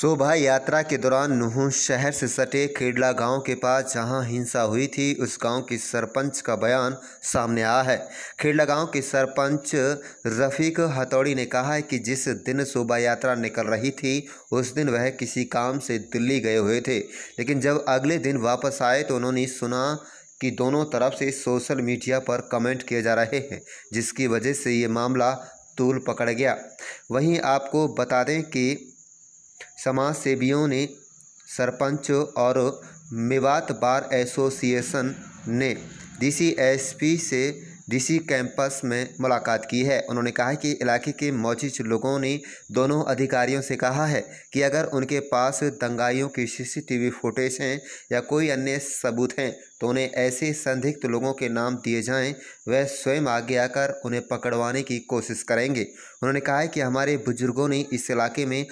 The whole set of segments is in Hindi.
शोभा यात्रा के दौरान नूह शहर से सटे खेडला गांव के पास जहां हिंसा हुई थी उस गांव के सरपंच का बयान सामने आया है खेडला गांव के सरपंच रफीक हथौड़ी ने कहा है कि जिस दिन शोभा यात्रा निकल रही थी उस दिन वह किसी काम से दिल्ली गए हुए थे लेकिन जब अगले दिन वापस आए तो उन्होंने सुना कि दोनों तरफ से सोशल मीडिया पर कमेंट किए जा रहे हैं जिसकी वजह से ये मामला तूल पकड़ गया वहीं आपको बता दें कि समाज सेवियों ने सरपंच और मेवात बार एसोसिएशन ने डीसी एसपी से डीसी कैंपस में मुलाकात की है उन्होंने कहा कि इलाके के मौजूद लोगों ने दोनों अधिकारियों से कहा है कि अगर उनके पास दंगाइयों की सीसीटीवी फुटेज हैं या कोई अन्य सबूत हैं तो उन्हें ऐसे संदिग्ध लोगों के नाम दिए जाएं वह स्वयं आगे आकर उन्हें पकड़वाने की कोशिश करेंगे उन्होंने कहा है कि हमारे बुजुर्गों ने इस इलाके में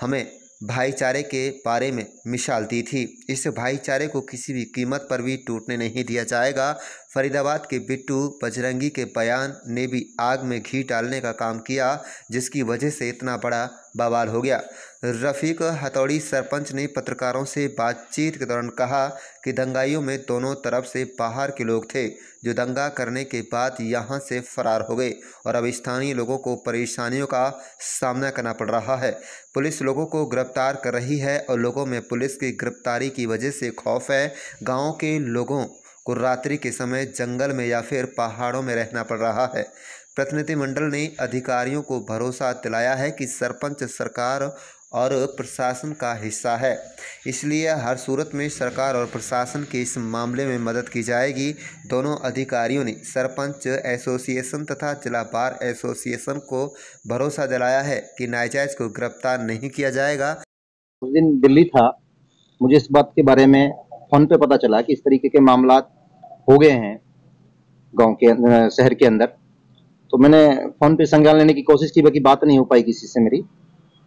हमें भाईचारे के बारे में मिसाल दी थी इस भाईचारे को किसी भी कीमत पर भी टूटने नहीं दिया जाएगा फरीदाबाद के बिट्टू बजरंगी के बयान ने भी आग में घी डालने का काम किया जिसकी वजह से इतना बड़ा बवाल हो गया रफीक हथौड़ी सरपंच ने पत्रकारों से बातचीत के दौरान कहा कि दंगाइयों में दोनों तरफ से बाहर के लोग थे जो दंगा करने के बाद यहां से फरार हो गए और अब स्थानीय लोगों को परेशानियों का सामना करना पड़ रहा है पुलिस लोगों को गिरफ्तार कर रही है और लोगों में पुलिस की गिरफ्तारी की वजह से खौफ है गाँव के लोगों को रात्रि के समय जंगल में या फिर पहाड़ों में रहना पड़ रहा है प्रतिनिधिमंडल ने अधिकारियों को भरोसा दिलाया है कि सरपंच सरकार और प्रशासन का हिस्सा है इसलिए हर सूरत में सरकार और प्रशासन के इस मामले में मदद की जाएगी दोनों अधिकारियों ने सरपंच एसोसिएशन तथा जिला बार एसोसिएशन को भरोसा दिलाया है कि नाजायज को गिरफ्तार नहीं किया जाएगा उस दिन दिल्ली था मुझे इस बात के बारे में फोन पे पता चला कि इस तरीके के मामला हो गए हैं गाँव के अं, शहर के अंदर तो मैंने फ़ोन पे संज्ञान लेने की कोशिश की बाकी बात नहीं हो पाई किसी से मेरी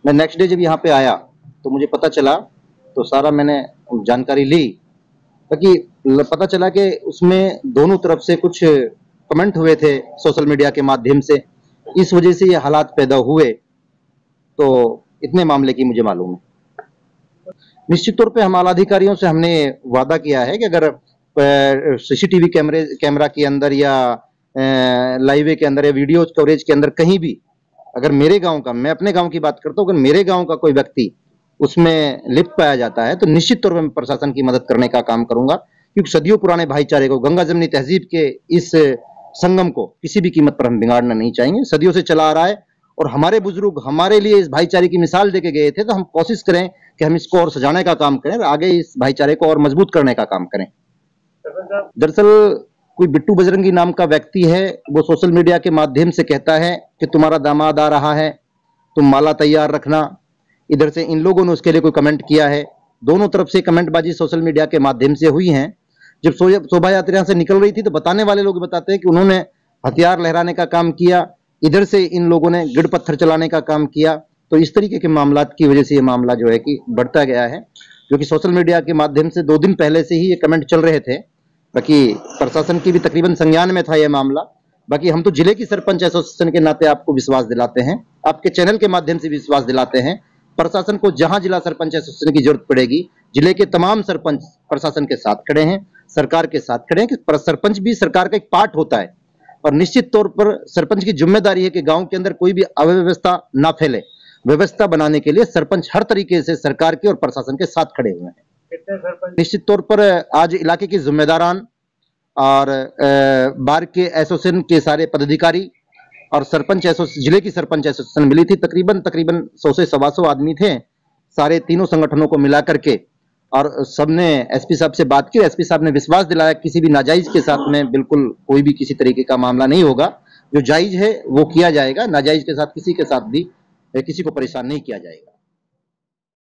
मैं नेक्स्ट डे जब यहाँ पे आया तो मुझे पता चला तो सारा मैंने जानकारी ली बाकी पता चला कि उसमें दोनों तरफ से कुछ कमेंट हुए थे सोशल मीडिया के माध्यम से इस वजह से ये हालात पैदा हुए तो इतने मामले की मुझे मालूम है निश्चित तौर पे हमारा अधिकारियों से हमने वादा किया है कि अगर सीसीटीवी कैमरे कैमरा के अंदर या लाइवे के अंदर या वीडियो कवरेज के अंदर कहीं भी अगर मेरे गांव का मैं अपने गांव की बात करता हूँ अगर मेरे गांव का कोई व्यक्ति उसमें लिप्त पाया जाता है तो निश्चित तौर पर मैं प्रशासन की मदद करने का काम करूंगा क्योंकि सदियों पुराने भाईचारे को गंगा जमनी तहजीब के इस संगम को किसी भी कीमत पर हम बिगाड़ना नहीं चाहेंगे सदियों से चला आ रहा है और हमारे बुजुर्ग हमारे लिए इस भाईचारे की मिसाल देके गए थे तो हम कोशिश करें कि हम इसको और सजाने का काम करें और आगे इस भाईचारे को और मजबूत करने का काम करें दरअसल कोई बिट्टू बजरंगी नाम का व्यक्ति है वो सोशल मीडिया के माध्यम से कहता है कि तुम्हारा दामाद आ रहा है तुम माला तैयार रखना इधर से इन लोगों ने उसके लिए कोई कमेंट किया है दोनों तरफ से कमेंटबाजी सोशल मीडिया के माध्यम से हुई है जब शोभा यात्रा से निकल रही थी तो बताने वाले लोग बताते हैं कि उन्होंने हथियार लहराने का काम किया इधर से इन लोगों ने गिड़ पत्थर चलाने का काम किया तो इस तरीके के मामला की वजह से ये मामला जो है कि बढ़ता गया है क्योंकि सोशल मीडिया के माध्यम से दो दिन पहले से ही ये कमेंट चल रहे थे बाकी प्रशासन की भी तकरीबन संज्ञान में था यह मामला बाकी हम तो जिले की सरपंच एसोसिएशन के नाते आपको विश्वास दिलाते हैं आपके चैनल के माध्यम से विश्वास दिलाते हैं प्रशासन को जहां जिला सरपंच एसोसिएशन की जरूरत पड़ेगी जिले के तमाम सरपंच प्रशासन के साथ खड़े हैं सरकार के साथ खड़े हैं कि सरपंच भी सरकार का एक पार्ट होता है और निश्चित तौर पर सरपंच की जिम्मेदारी है कि गाँव के अंदर कोई भी अव्यवस्था ना फैले व्यवस्था बनाने के लिए सरपंच हर तरीके से सरकार के और प्रशासन के साथ खड़े हुए हैं निश्चित तौर पर आज इलाके के जिम्मेदारान और बार के एसोसिएशन के सारे पदाधिकारी और सरपंच जिले की सरपंच एसोसिएशन मिली थी तकरीबन तकरीबन सौ से सवा सौ आदमी थे सारे तीनों संगठनों को मिला करके और सबने एसपी साहब से बात की एसपी साहब ने विश्वास दिलाया किसी भी नाजायज के साथ में बिल्कुल कोई भी किसी तरीके का मामला नहीं होगा जो जायज है वो किया जाएगा नाजायज के साथ किसी के साथ भी किसी को परेशान नहीं किया जाएगा